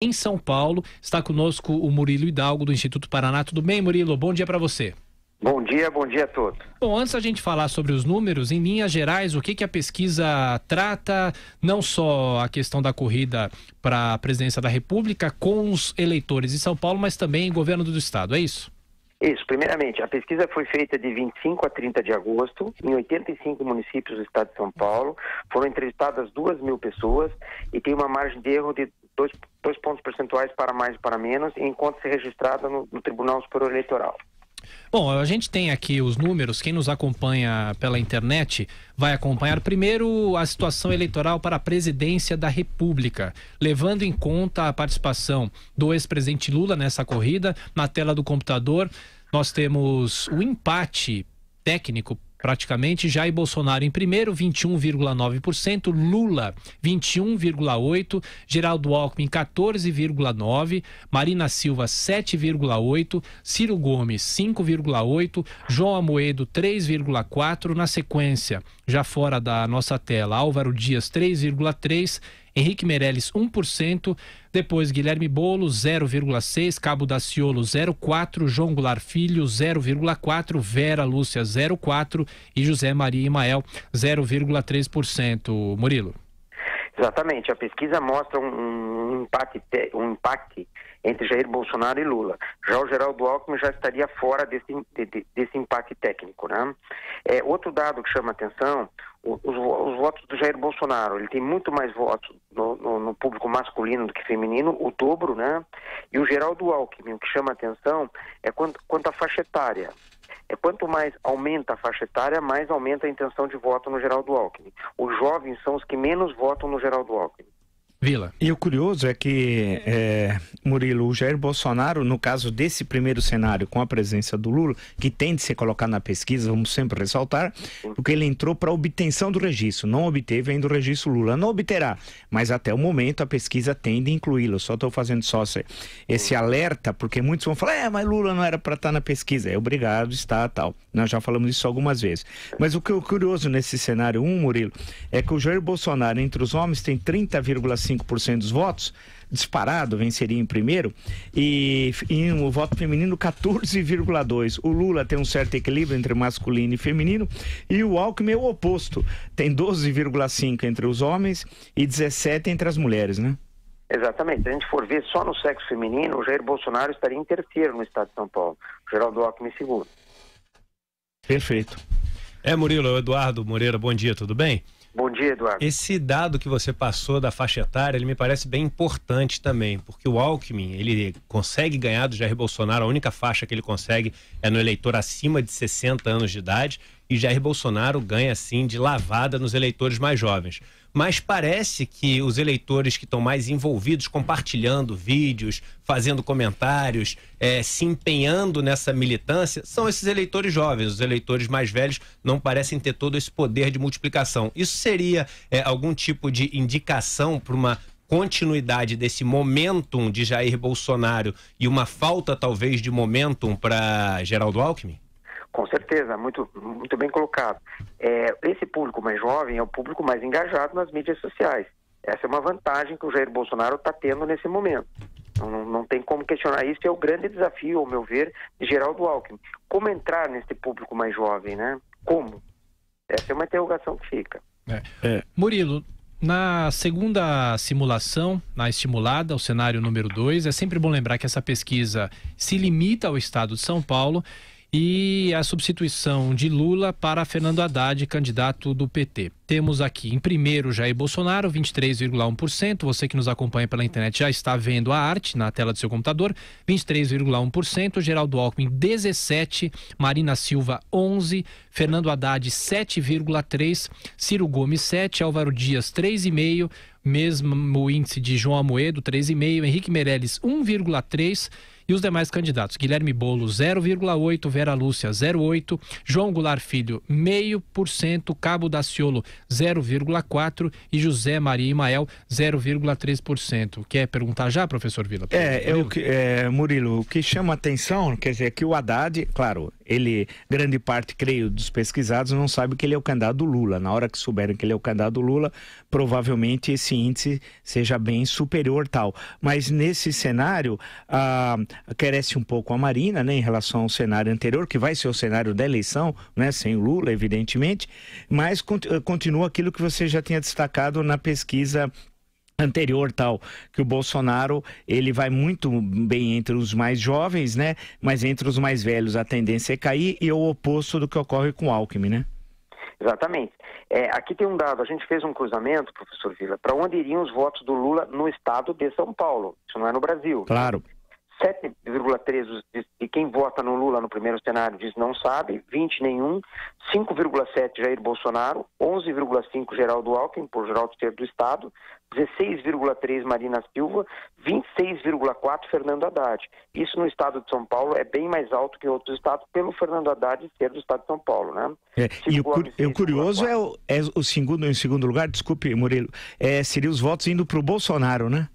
em São Paulo. Está conosco o Murilo Hidalgo, do Instituto Paraná. Tudo bem, Murilo? Bom dia para você. Bom dia, bom dia a todos. Bom, antes a gente falar sobre os números, em linhas gerais, o que, que a pesquisa trata, não só a questão da corrida para a presidência da República com os eleitores em São Paulo, mas também governo do Estado, é isso? Isso, primeiramente, a pesquisa foi feita de 25 a 30 de agosto, em 85 municípios do estado de São Paulo. Foram entrevistadas 2 mil pessoas e tem uma margem de erro de dois, dois pontos percentuais para mais e para menos, enquanto se registrada no, no Tribunal Superior Eleitoral. Bom, a gente tem aqui os números. Quem nos acompanha pela internet vai acompanhar primeiro a situação eleitoral para a presidência da República, levando em conta a participação do ex-presidente Lula nessa corrida. Na tela do computador, nós temos o empate técnico praticamente, Jair Bolsonaro em primeiro, 21,9%, Lula 21,8%, Geraldo Alckmin 14,9%, Marina Silva 7,8%, Ciro Gomes 5,8%, João Amoedo 3,4%, na sequência, já fora da nossa tela, Álvaro Dias 3,3% Henrique Meirelles 1%, depois Guilherme Bolo 0,6%, Cabo Daciolo 0,4%, João Goulart Filho 0,4%, Vera Lúcia 0,4% e José Maria Imael 0,3%. Murilo. Exatamente, a pesquisa mostra um, um impacto, um impacto entre Jair Bolsonaro e Lula. Já o Geraldo Alckmin já estaria fora desse, de, desse empate técnico. Né? É, outro dado que chama atenção, os, os, votos do Jair Bolsonaro, ele tem muito mais votos no, no, no, público masculino do que feminino, o dobro, né? E o Geraldo Alckmin, o que chama atenção é quanto, quanto à faixa etária. É quanto mais aumenta a faixa etária, mais aumenta a intenção de voto no Geraldo Alckmin. Os jovens são os que menos votam no Geraldo Alckmin. Vila. E o curioso é que, é, Murilo, o Jair Bolsonaro, no caso desse primeiro cenário, com a presença do Lula, que tem de ser colocado na pesquisa, vamos sempre ressaltar, porque ele entrou para obtenção do registro, não obteve ainda o registro Lula. Não obterá, mas até o momento a pesquisa tende a incluí-lo. Só estou fazendo só esse alerta, porque muitos vão falar, é, mas Lula não era para estar tá na pesquisa. É obrigado, está tal. Nós já falamos isso algumas vezes. Mas o que é curioso nesse cenário 1, um, Murilo, é que o Jair Bolsonaro, entre os homens, tem 30,5%. 45% dos votos, disparado, venceria em primeiro, e em o voto feminino 14,2. O Lula tem um certo equilíbrio entre masculino e feminino, e o Alckmin é o oposto, tem 12,5 entre os homens e 17 entre as mulheres, né? Exatamente. Se a gente for ver só no sexo feminino, o Jair Bolsonaro estaria em terceiro no estado de São Paulo, o Geraldo Alckmin segundo. Perfeito. É, Murilo, é o Eduardo Moreira, bom dia, tudo bem? Bom dia, Eduardo. Esse dado que você passou da faixa etária, ele me parece bem importante também, porque o Alckmin, ele consegue ganhar do Jair Bolsonaro, a única faixa que ele consegue é no eleitor acima de 60 anos de idade, e Jair Bolsonaro ganha, assim, de lavada nos eleitores mais jovens. Mas parece que os eleitores que estão mais envolvidos, compartilhando vídeos, fazendo comentários, é, se empenhando nessa militância, são esses eleitores jovens. Os eleitores mais velhos não parecem ter todo esse poder de multiplicação. Isso seria é, algum tipo de indicação para uma continuidade desse momentum de Jair Bolsonaro e uma falta, talvez, de momentum para Geraldo Alckmin? Com certeza, muito, muito bem colocado. É, esse público mais jovem é o público mais engajado nas mídias sociais. Essa é uma vantagem que o Jair Bolsonaro está tendo nesse momento. Então, não, não, tem como questionar isso, é o grande desafio, ao meu ver, de Geraldo Alckmin. Como entrar nesse público mais jovem, né? Como? Essa é uma interrogação que fica. É. É. Murilo, na segunda simulação, na estimulada, o cenário número 2, é sempre bom lembrar que essa pesquisa se limita ao estado de São Paulo e a substituição de Lula para Fernando Haddad, candidato do PT. Temos aqui em primeiro Jair Bolsonaro, 23,1%. Você que nos acompanha pela internet já está vendo a arte na tela do seu computador, 23,1%. Geraldo Alckmin, 17%. Marina Silva, 11%. Fernando Haddad, 7,3%. Ciro Gomes, 7%. Álvaro Dias, 3,5%. Mesmo índice de João Amoedo, 3,5%. Henrique Meirelles, 1,3%. E os demais candidatos: Guilherme Bolo 0,8, Vera Lúcia 0,8, João Goulart Filho 0,5%, Cabo Daciolo 0,4 e José Maria Imael 0,3%. Quer perguntar já, professor Vila? É, Murilo? Eu, é, Murilo, o que chama atenção, quer dizer, que o Haddad, claro, ele, grande parte, creio, dos pesquisados não sabe que ele é o candidato Lula. Na hora que souberem que ele é o candidato Lula, provavelmente esse índice seja bem superior tal. Mas nesse cenário, ah, cresce um pouco a Marina, né, em relação ao cenário anterior, que vai ser o cenário da eleição, né, sem Lula, evidentemente, mas continua aquilo que você já tinha destacado na pesquisa anterior tal que o Bolsonaro ele vai muito bem entre os mais jovens, né? Mas entre os mais velhos a tendência é cair e é o oposto do que ocorre com o Alckmin, né? Exatamente. É, aqui tem um dado, a gente fez um cruzamento, professor Vila, para onde iriam os votos do Lula no estado de São Paulo, isso não é no Brasil. Claro. Né? 7,3% de quem vota no Lula no primeiro cenário diz não sabe, 20 nenhum, 5,7% Jair Bolsonaro, 11,5% Geraldo Alckmin, por Geraldo ter do Estado, 16,3% Marina Silva, 26,4% Fernando Haddad. Isso no estado de São Paulo é bem mais alto que outros estados, pelo Fernando Haddad ser do estado de São Paulo, né? É, e o, o curioso é o, é o segundo, em segundo lugar, desculpe, Murilo, é, seria os votos indo para o Bolsonaro, né?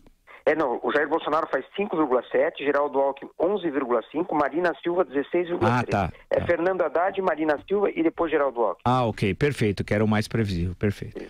É, não, o Jair Bolsonaro faz 5,7, Geraldo Alckmin 11,5, Marina Silva 16,3. Ah, tá, é tá. É Fernando Haddad, Marina Silva e depois Geraldo Alckmin. Ah, ok, perfeito, que era o mais previsível, perfeito.